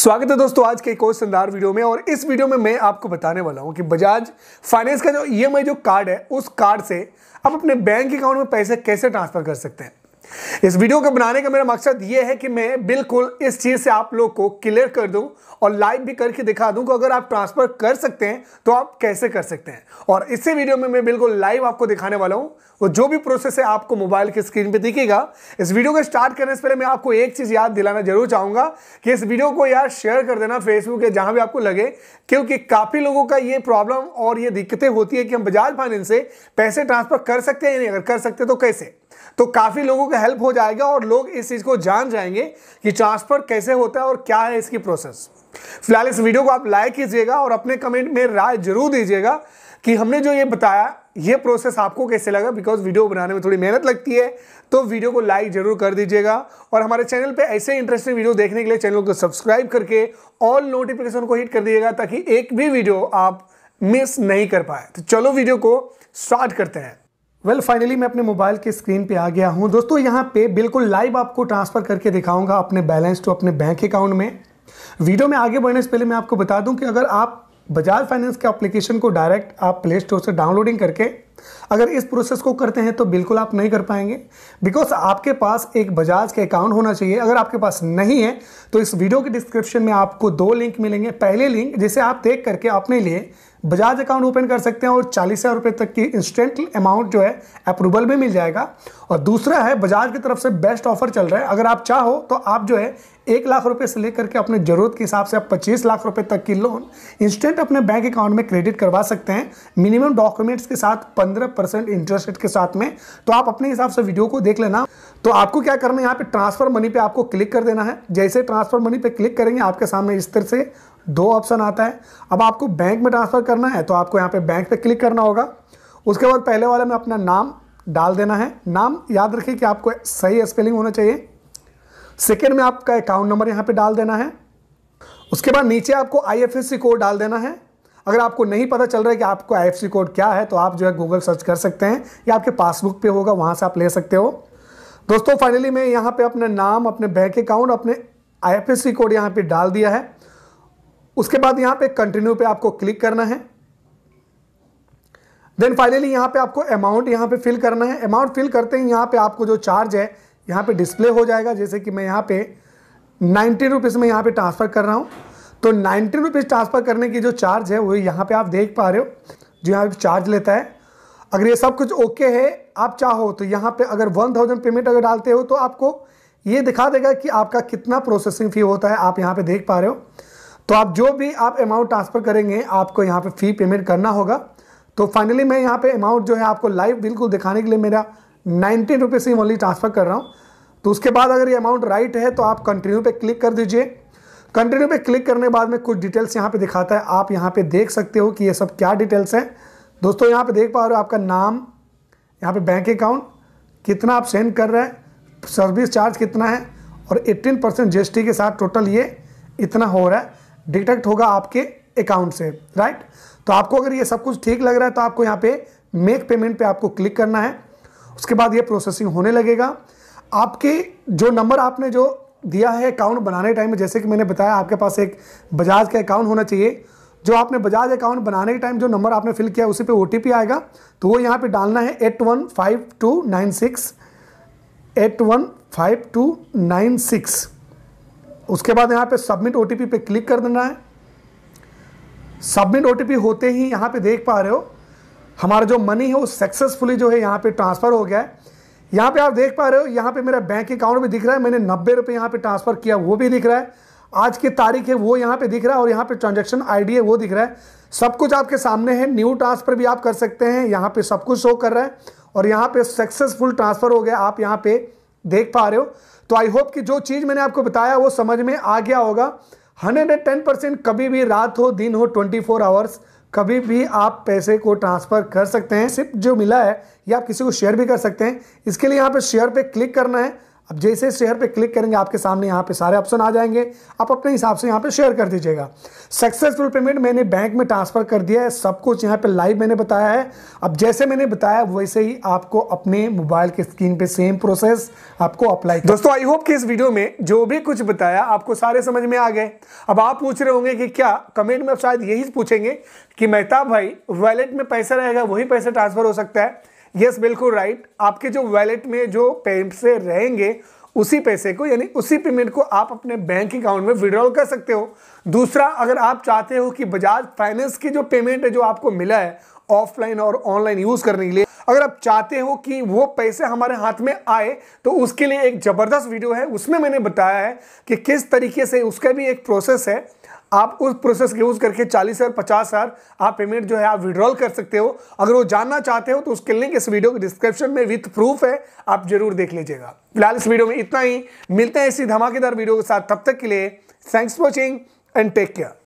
स्वागत है दोस्तों आज के एक और शानदार वीडियो में और इस वीडियो में मैं आपको बताने वाला हूं कि बजाज फाइनेंस का जो ई जो कार्ड है उस कार्ड से आप अपने बैंक अकाउंट में पैसे कैसे ट्रांसफर कर सकते हैं इस वीडियो को बनाने का मेरा मकसद यह है कि मैं बिल्कुल इस चीज़ से आप लोग को क्लियर कर दूं और लाइव भी करके दिखा दूं कि अगर आप ट्रांसफ़र कर सकते हैं तो आप कैसे कर सकते हैं और इसी वीडियो में मैं बिल्कुल लाइव आपको दिखाने वाला हूं वो जो भी प्रोसेस है आपको मोबाइल की स्क्रीन पे दिखेगा इस वीडियो को स्टार्ट करने से पहले मैं आपको एक चीज़ याद दिलाना जरूर चाहूंगा कि इस वीडियो को यार शेयर कर देना फेसबुक या जहां भी आपको लगे क्योंकि काफ़ी लोगों का ये प्रॉब्लम और ये दिक्कतें होती है कि हम बजाज फाइनेंस से पैसे ट्रांसफ़र कर सकते हैं या नहीं अगर कर सकते तो कैसे तो काफ़ी लोगों का हेल्प हो जाएगा और लोग इस चीज़ को जान जाएंगे कि ट्रांसफ़र कैसे होता है और क्या है इसकी प्रोसेस फिलहाल इस वीडियो को आप लाइक कीजिएगा और अपने कमेंट में राय जरूर दीजिएगा कि हमने जो ये बताया ये प्रोसेस आपको कैसे लगा बिकॉज वीडियो बनाने में थोड़ी मेहनत लगती है तो वीडियो को लाइक जरूर कर दीजिएगा और हमारे चैनल पे ऐसे इंटरेस्टिंग वीडियो देखने के लिए चैनल को सब्सक्राइब करके ऑल नोटिफिकेशन को हिट कर दीजिएगा ताकि एक भी वीडियो आप मिस नहीं कर पाए तो चलो वीडियो को स्टार्ट करते हैं वेल well, फाइनली मैं अपने मोबाइल के स्क्रीन पे आ गया हूँ दोस्तों यहाँ पे बिल्कुल लाइव आपको ट्रांसफ़र करके दिखाऊंगा अपने बैलेंस टू अपने बैंक अकाउंट में वीडियो में आगे बढ़ने से पहले मैं आपको बता दूँ कि अगर आप बजाज फाइनेंस के एप्लीकेशन को डायरेक्ट आप प्ले स्टोर से डाउनलोडिंग करके अगर इस प्रोसेस को करते हैं तो बिल्कुल आप नहीं कर पाएंगे बिकॉज आपके पास एक बजाज का अकाउंट होना चाहिए अगर आपके पास नहीं है तो इस वीडियो के डिस्क्रिप्शन में आपको दो लिंक मिलेंगे पहले लिंक जिसे आप देख करके अपने लिए बजाज अकाउंट ओपन कर सकते हैं और चालीस हज़ार रुपये तक की इंस्टेंट अमाउंट जो है अप्रूवल भी मिल जाएगा और दूसरा है बजाज की तरफ से बेस्ट ऑफर चल रहा है अगर आप चाहो तो आप जो है एक लाख रुपए से लेकर के अपने ज़रूरत के हिसाब से आप पच्चीस लाख रुपए तक की लोन इंस्टेंट अपने बैंक अकाउंट में क्रेडिट करवा सकते हैं मिनिमम डॉक्यूमेंट्स के साथ पंद्रह परसेंट इंटरेस्ट रेट के साथ में तो आप अपने हिसाब से वीडियो को देख लेना तो आपको क्या करना है यहाँ पे ट्रांसफ़र मनी पे आपको क्लिक कर देना है जैसे ट्रांसफ़र मनी पे क्लिक करेंगे आपके सामने इस तरह से दो ऑप्शन आता है अब आपको बैंक में ट्रांसफ़र करना है तो आपको यहाँ पे बैंक पे क्लिक करना होगा उसके बाद पहले वाले में अपना नाम डाल देना है नाम याद रखिए कि आपको सही स्पेलिंग होना चाहिए सेकेंड में आपका अकाउंट नंबर यहाँ पर डाल देना है उसके बाद नीचे आपको आई कोड डाल देना है अगर आपको नहीं पता चल रहा है कि आपको आई कोड क्या है तो आप जो है गूगल सर्च कर सकते हैं या आपके पासबुक पे होगा वहाँ से आप ले सकते हो दोस्तों फाइनली मैं यहाँ पे अपने नाम अपने बैंक अकाउंट अपने आई कोड यहाँ पे डाल दिया है उसके बाद यहां पे कंटिन्यू पे आपको क्लिक करना है देन फाइनली यहां पे आपको अमाउंट यहां पे फिल करना है अमाउंट फिल करते ही यहां पे आपको जो चार्ज है यहां पे डिस्प्ले हो जाएगा जैसे कि मैं यहां पे नाइनटी रुपीज़ में यहां पे ट्रांसफ़र कर रहा हूं तो नाइनटी रुपीज़ ट्रांसफ़र करने की जो चार्ज है वो यहां पे आप देख पा रहे हो जो यहां पर चार्ज लेता है अगर ये सब कुछ ओके है आप चाहो तो यहां पर अगर वन थाउजेंड पेमेंट अगर डालते हो तो आपको ये दिखा देगा कि आपका कितना प्रोसेसिंग फ़ी होता है आप यहां पर देख पा रहे हो तो आप जो भी आप अमाउंट ट्रांसफ़र करेंगे आपको यहाँ पे फ़ी पेमेंट करना होगा तो फाइनली मैं यहाँ पे अमाउंट जो है आपको लाइव बिल्कुल दिखाने के लिए मेरा नाइनटीन रुपीज़ ही ओनली ट्रांसफ़र कर रहा हूँ तो उसके बाद अगर ये अमाउंट राइट है तो आप कंटिन्यू पे क्लिक कर दीजिए कंटिन्यू पे क्लिक करने बाद में कुछ डिटेल्स यहाँ पर दिखाता है आप यहाँ पर देख सकते हो कि ये सब क्या डिटेल्स हैं दोस्तों यहाँ पर देख पा रहे हो आपका नाम यहाँ पर बैंक अकाउंट कितना आप सेंड कर रहे हैं सर्विस चार्ज कितना है और एट्टीन परसेंट के साथ टोटल ये इतना हो रहा है डिटेक्ट होगा आपके अकाउंट से राइट तो आपको अगर ये सब कुछ ठीक लग रहा है तो आपको यहाँ पे मेक पेमेंट पे आपको क्लिक करना है उसके बाद ये प्रोसेसिंग होने लगेगा आपके जो नंबर आपने जो दिया है अकाउंट बनाने टाइम में जैसे कि मैंने बताया आपके पास एक बजाज का अकाउंट होना चाहिए जो आपने बजाज अकाउंट बनाने के टाइम जो नंबर आपने फिल किया उसी पे ओ आएगा तो वो यहाँ पे डालना है eight one five two nine six eight one five two nine six उसके बाद यहाँ पे सबमिट ओ पे क्लिक कर देना है सबमिट ओ होते ही यहाँ पे देख पा रहे हो हमारा जो मनी है वो सक्सेसफुली जो है यहाँ पे ट्रांसफ़र हो गया है यहाँ पे आप देख पा रहे हो यहाँ पे मेरा बैंक अकाउंट भी दिख रहा है मैंने नब्बे रुपये यहाँ पर ट्रांसफ़र किया वो भी दिख रहा है आज की तारीख है वो यहाँ पे दिख रहा है और यहाँ पे ट्रांजेक्शन आईडी है वो दिख रहा है सब कुछ आपके सामने है न्यू ट्रांसफ़र भी आप कर सकते हैं यहाँ पे सब कुछ शो कर रहा है और यहाँ पे सक्सेसफुल ट्रांसफ़र हो गया आप यहाँ पे देख पा रहे हो तो आई होप कि जो चीज़ मैंने आपको बताया वो समझ में आ गया होगा हंड्रेड एंड टेन परसेंट कभी भी रात हो दिन हो ट्वेंटी फोर आवर्स कभी भी आप पैसे को ट्रांसफ़र कर सकते हैं सिर्फ जो मिला है या आप किसी को शेयर भी कर सकते हैं इसके लिए यहाँ पर शेयर पे क्लिक करना है अब जैसे शेयर पे क्लिक करेंगे आपके सामने यहाँ पे सारे ऑप्शन आ जाएंगे आप अपने हिसाब से यहाँ पे शेयर कर दीजिएगा सक्सेसफुल पेमेंट मैंने बैंक में ट्रांसफ़र कर दिया है सब कुछ यहाँ पे लाइव मैंने बताया है अब जैसे मैंने बताया वैसे ही आपको अपने मोबाइल के स्क्रीन पे सेम प्रोसेस आपको अप्लाई दोस्तों आई होप कि इस वीडियो में जो भी कुछ बताया आपको सारे समझ में आ गए अब आप पूछ रहे होंगे कि क्या कमेंट में आप शायद यही पूछेंगे कि मेहताब भाई वॉलेट में पैसा रहेगा वही पैसा ट्रांसफ़र हो सकता है यस बिल्कुल राइट आपके जो वैलेट में जो पैसे रहेंगे उसी पैसे को यानी उसी पेमेंट को आप अपने बैंक अकाउंट में विड्रॉल कर सकते हो दूसरा अगर आप चाहते हो कि बजाज फाइनेंस की जो पेमेंट है जो आपको मिला है ऑफलाइन और ऑनलाइन यूज करने के लिए अगर आप चाहते हो कि वो पैसे हमारे हाथ में आए तो उसके लिए एक ज़बरदस्त वीडियो है उसमें मैंने बताया है कि किस तरीके से उसका भी एक प्रोसेस है आप उस प्रोसेस यूज करके चालीस हज़ार पचास हज़ार आप पेमेंट जो है आप विड्रॉल कर सकते हो अगर वो जानना चाहते हो तो उसके लिंक इस वीडियो के डिस्क्रिप्शन में विथ प्रूफ है आप जरूर देख लीजिएगा फिलहाल इस वीडियो में इतना ही मिलते हैं इसी धमाकेदार वीडियो के साथ तब तक के लिए thanks watching and take care